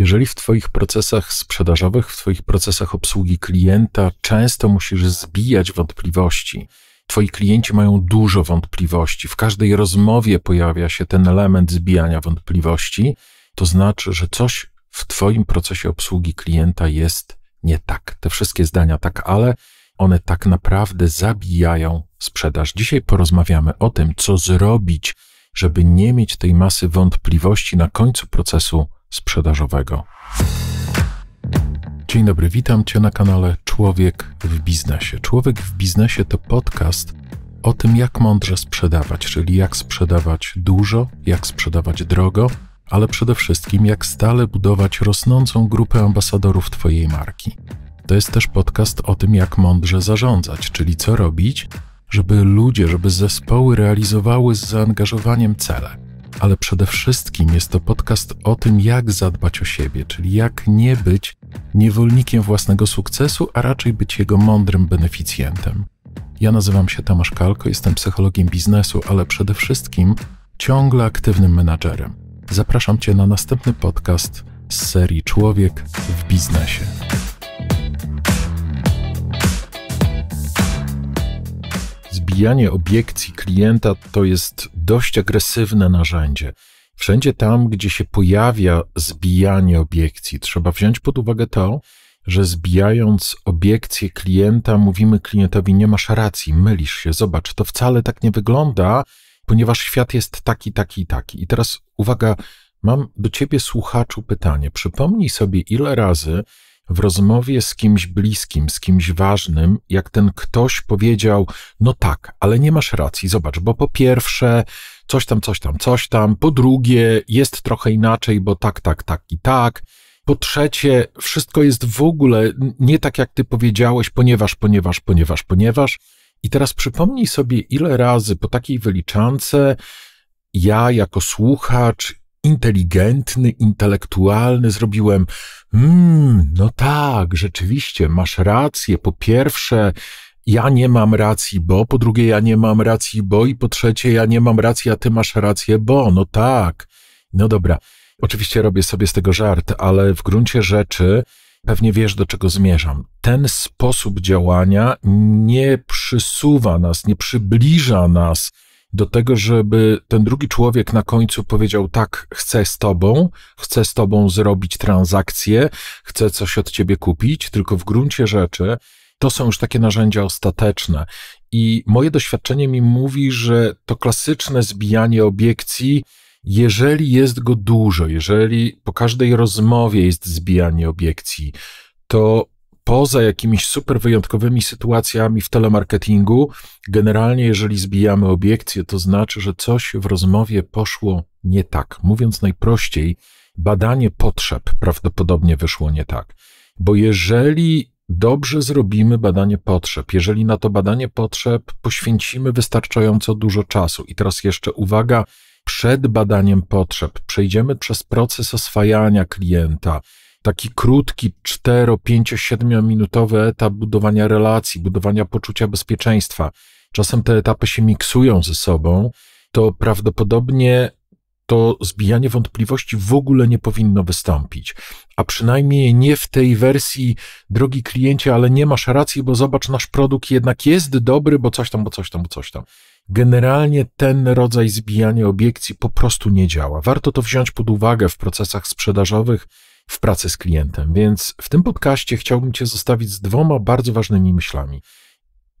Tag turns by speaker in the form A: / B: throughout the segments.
A: Jeżeli w Twoich procesach sprzedażowych, w Twoich procesach obsługi klienta często musisz zbijać wątpliwości, Twoi klienci mają dużo wątpliwości, w każdej rozmowie pojawia się ten element zbijania wątpliwości, to znaczy, że coś w Twoim procesie obsługi klienta jest nie tak. Te wszystkie zdania tak, ale one tak naprawdę zabijają sprzedaż. Dzisiaj porozmawiamy o tym, co zrobić, żeby nie mieć tej masy wątpliwości na końcu procesu sprzedażowego. Dzień dobry, witam Cię na kanale Człowiek w Biznesie. Człowiek w Biznesie to podcast o tym, jak mądrze sprzedawać, czyli jak sprzedawać dużo, jak sprzedawać drogo, ale przede wszystkim jak stale budować rosnącą grupę ambasadorów Twojej marki. To jest też podcast o tym, jak mądrze zarządzać, czyli co robić, żeby ludzie, żeby zespoły realizowały z zaangażowaniem cele ale przede wszystkim jest to podcast o tym, jak zadbać o siebie, czyli jak nie być niewolnikiem własnego sukcesu, a raczej być jego mądrym beneficjentem. Ja nazywam się Tomasz Kalko, jestem psychologiem biznesu, ale przede wszystkim ciągle aktywnym menadżerem. Zapraszam Cię na następny podcast z serii Człowiek w biznesie. Zbijanie obiekcji klienta to jest dość agresywne narzędzie. Wszędzie tam, gdzie się pojawia zbijanie obiekcji, trzeba wziąć pod uwagę to, że zbijając obiekcję klienta, mówimy klientowi: Nie masz racji, mylisz się, zobacz, to wcale tak nie wygląda, ponieważ świat jest taki, taki, taki. I teraz uwaga, mam do ciebie, słuchaczu, pytanie. Przypomnij sobie, ile razy w rozmowie z kimś bliskim, z kimś ważnym, jak ten ktoś powiedział: No tak, ale nie masz racji, zobacz, bo po pierwsze, coś tam, coś tam, coś tam, po drugie, jest trochę inaczej, bo tak, tak, tak i tak. Po trzecie, wszystko jest w ogóle nie tak, jak ty powiedziałeś, ponieważ, ponieważ, ponieważ, ponieważ. I teraz przypomnij sobie, ile razy po takiej wyliczance ja jako słuchacz inteligentny, intelektualny, zrobiłem, mmm, no tak, rzeczywiście, masz rację. Po pierwsze, ja nie mam racji, bo, po drugie, ja nie mam racji, bo, i po trzecie, ja nie mam racji, a ty masz rację, bo, no tak. No dobra. Oczywiście robię sobie z tego żart, ale w gruncie rzeczy pewnie wiesz, do czego zmierzam. Ten sposób działania nie przysuwa nas, nie przybliża nas do tego, żeby ten drugi człowiek na końcu powiedział: Tak, chcę z tobą, chcę z tobą zrobić transakcję, chcę coś od ciebie kupić, tylko w gruncie rzeczy to są już takie narzędzia ostateczne. I moje doświadczenie mi mówi, że to klasyczne zbijanie obiekcji, jeżeli jest go dużo, jeżeli po każdej rozmowie jest zbijanie obiekcji, to poza jakimiś super wyjątkowymi sytuacjami w telemarketingu, generalnie jeżeli zbijamy obiekcje, to znaczy, że coś w rozmowie poszło nie tak. Mówiąc najprościej, badanie potrzeb prawdopodobnie wyszło nie tak. Bo jeżeli dobrze zrobimy badanie potrzeb, jeżeli na to badanie potrzeb poświęcimy wystarczająco dużo czasu, i teraz jeszcze uwaga, przed badaniem potrzeb przejdziemy przez proces oswajania klienta, taki krótki, 4, 5, 7 minutowy etap budowania relacji, budowania poczucia bezpieczeństwa. Czasem te etapy się miksują ze sobą, to prawdopodobnie to zbijanie wątpliwości w ogóle nie powinno wystąpić. A przynajmniej nie w tej wersji, drogi kliencie, ale nie masz racji, bo zobacz, nasz produkt jednak jest dobry, bo coś tam, bo coś tam, bo coś tam. Generalnie ten rodzaj zbijania obiekcji po prostu nie działa. Warto to wziąć pod uwagę w procesach sprzedażowych w pracy z klientem. Więc w tym podcaście chciałbym Cię zostawić z dwoma bardzo ważnymi myślami.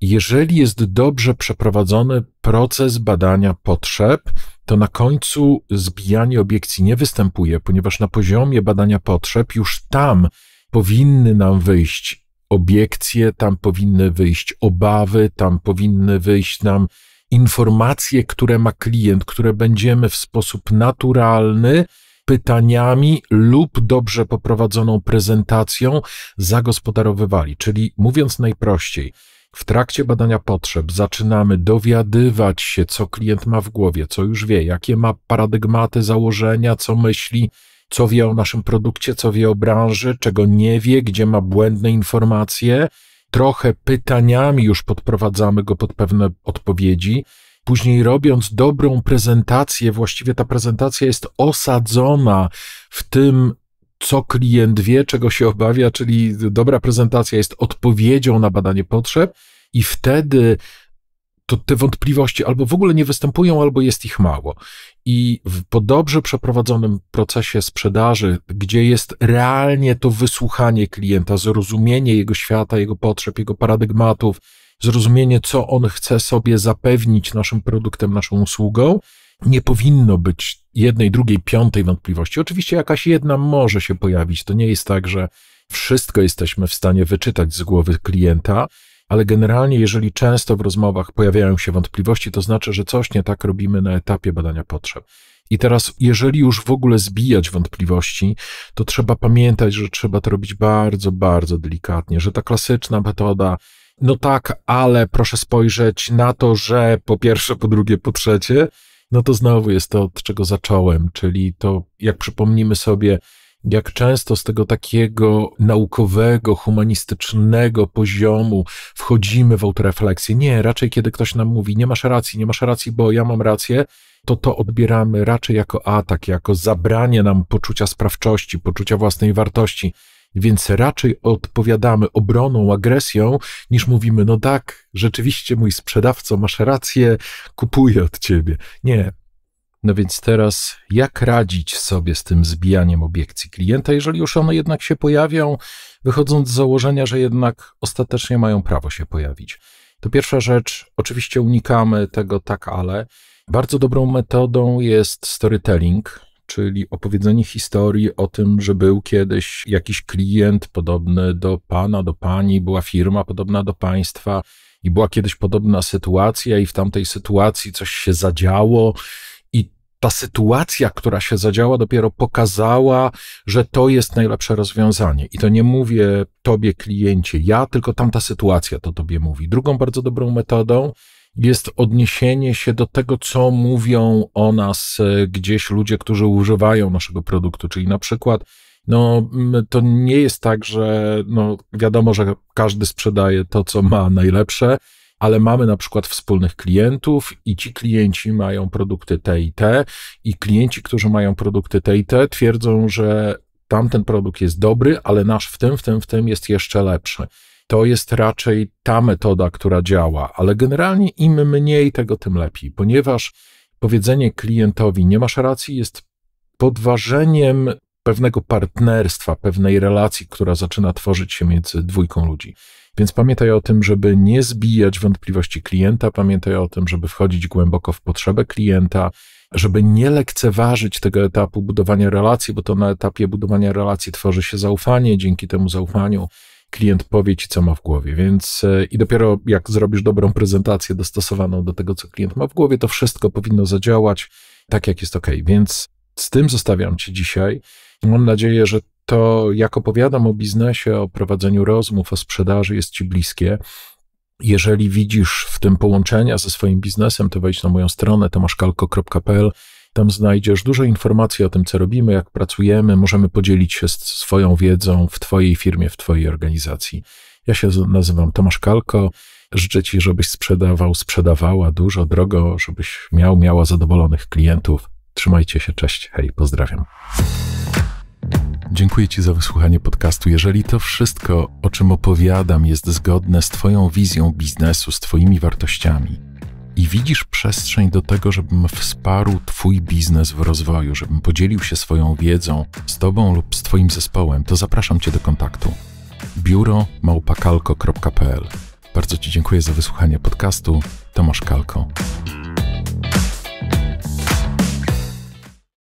A: Jeżeli jest dobrze przeprowadzony proces badania potrzeb, to na końcu zbijanie obiekcji nie występuje, ponieważ na poziomie badania potrzeb już tam powinny nam wyjść obiekcje, tam powinny wyjść obawy, tam powinny wyjść nam informacje, które ma klient, które będziemy w sposób naturalny pytaniami lub dobrze poprowadzoną prezentacją zagospodarowywali. Czyli mówiąc najprościej, w trakcie badania potrzeb zaczynamy dowiadywać się, co klient ma w głowie, co już wie, jakie ma paradygmaty, założenia, co myśli, co wie o naszym produkcie, co wie o branży, czego nie wie, gdzie ma błędne informacje. Trochę pytaniami już podprowadzamy go pod pewne odpowiedzi. Później robiąc dobrą prezentację, właściwie ta prezentacja jest osadzona w tym, co klient wie, czego się obawia, czyli dobra prezentacja jest odpowiedzią na badanie potrzeb, i wtedy to te wątpliwości albo w ogóle nie występują, albo jest ich mało. I w, po dobrze przeprowadzonym procesie sprzedaży, gdzie jest realnie to wysłuchanie klienta, zrozumienie jego świata, jego potrzeb, jego paradygmatów, zrozumienie, co on chce sobie zapewnić naszym produktem, naszą usługą. Nie powinno być jednej, drugiej, piątej wątpliwości. Oczywiście jakaś jedna może się pojawić. To nie jest tak, że wszystko jesteśmy w stanie wyczytać z głowy klienta, ale generalnie, jeżeli często w rozmowach pojawiają się wątpliwości, to znaczy, że coś nie tak robimy na etapie badania potrzeb. I teraz, jeżeli już w ogóle zbijać wątpliwości, to trzeba pamiętać, że trzeba to robić bardzo, bardzo delikatnie, że ta klasyczna metoda no tak, ale proszę spojrzeć na to, że po pierwsze, po drugie, po trzecie, no to znowu jest to, od czego zacząłem, czyli to, jak przypomnimy sobie, jak często z tego takiego naukowego, humanistycznego poziomu wchodzimy w autorefleksję. Nie, raczej kiedy ktoś nam mówi, nie masz racji, nie masz racji, bo ja mam rację, to to odbieramy raczej jako atak, jako zabranie nam poczucia sprawczości, poczucia własnej wartości. Więc raczej odpowiadamy obroną, agresją, niż mówimy, no tak, rzeczywiście mój sprzedawco, masz rację, kupuję od ciebie. Nie. No więc teraz, jak radzić sobie z tym zbijaniem obiekcji klienta, jeżeli już one jednak się pojawią, wychodząc z założenia, że jednak ostatecznie mają prawo się pojawić? To pierwsza rzecz, oczywiście unikamy tego tak, ale bardzo dobrą metodą jest storytelling, czyli opowiedzenie historii o tym, że był kiedyś jakiś klient podobny do pana, do pani, była firma podobna do państwa i była kiedyś podobna sytuacja, i w tamtej sytuacji coś się zadziało. I ta sytuacja, która się zadziała, dopiero pokazała, że to jest najlepsze rozwiązanie. I to nie mówię tobie, kliencie, ja, tylko tamta sytuacja to tobie mówi. Drugą bardzo dobrą metodą jest odniesienie się do tego, co mówią o nas e, gdzieś ludzie, którzy używają naszego produktu, czyli na przykład no, to nie jest tak, że no, wiadomo, że każdy sprzedaje to, co ma najlepsze, ale mamy na przykład wspólnych klientów i ci klienci mają produkty te i te, i klienci, którzy mają produkty te i te, twierdzą, że tamten produkt jest dobry, ale nasz w tym, w tym, w tym jest jeszcze lepszy to jest raczej ta metoda, która działa, ale generalnie im mniej tego, tym lepiej, ponieważ powiedzenie klientowi nie masz racji jest podważeniem pewnego partnerstwa, pewnej relacji, która zaczyna tworzyć się między dwójką ludzi. Więc pamiętaj o tym, żeby nie zbijać wątpliwości klienta, pamiętaj o tym, żeby wchodzić głęboko w potrzebę klienta, żeby nie lekceważyć tego etapu budowania relacji, bo to na etapie budowania relacji tworzy się zaufanie, dzięki temu zaufaniu klient powie ci, co ma w głowie. Więc e, i dopiero jak zrobisz dobrą prezentację dostosowaną do tego, co klient ma w głowie, to wszystko powinno zadziałać tak, jak jest OK. Więc z tym zostawiam ci dzisiaj. Mam nadzieję, że to, jak opowiadam o biznesie, o prowadzeniu rozmów, o sprzedaży, jest ci bliskie. Jeżeli widzisz w tym połączenia ze swoim biznesem, to wejdź na moją stronę tomaszkalko.pl tam znajdziesz dużo informacji o tym, co robimy, jak pracujemy, możemy podzielić się swoją wiedzą w Twojej firmie, w Twojej organizacji. Ja się nazywam Tomasz Kalko. Życzę Ci, żebyś sprzedawał, sprzedawała dużo, drogo, żebyś miał, miała zadowolonych klientów. Trzymajcie się, cześć, hej, pozdrawiam. Dziękuję Ci za wysłuchanie podcastu. Jeżeli to wszystko, o czym opowiadam, jest zgodne z Twoją wizją biznesu, z Twoimi wartościami, i widzisz przestrzeń do tego, żebym wsparł Twój biznes w rozwoju, żebym podzielił się swoją wiedzą z Tobą lub z Twoim zespołem, to zapraszam Cię do kontaktu. Biuro małpakalko.pl Bardzo Ci dziękuję za wysłuchanie podcastu. Tomasz Kalko.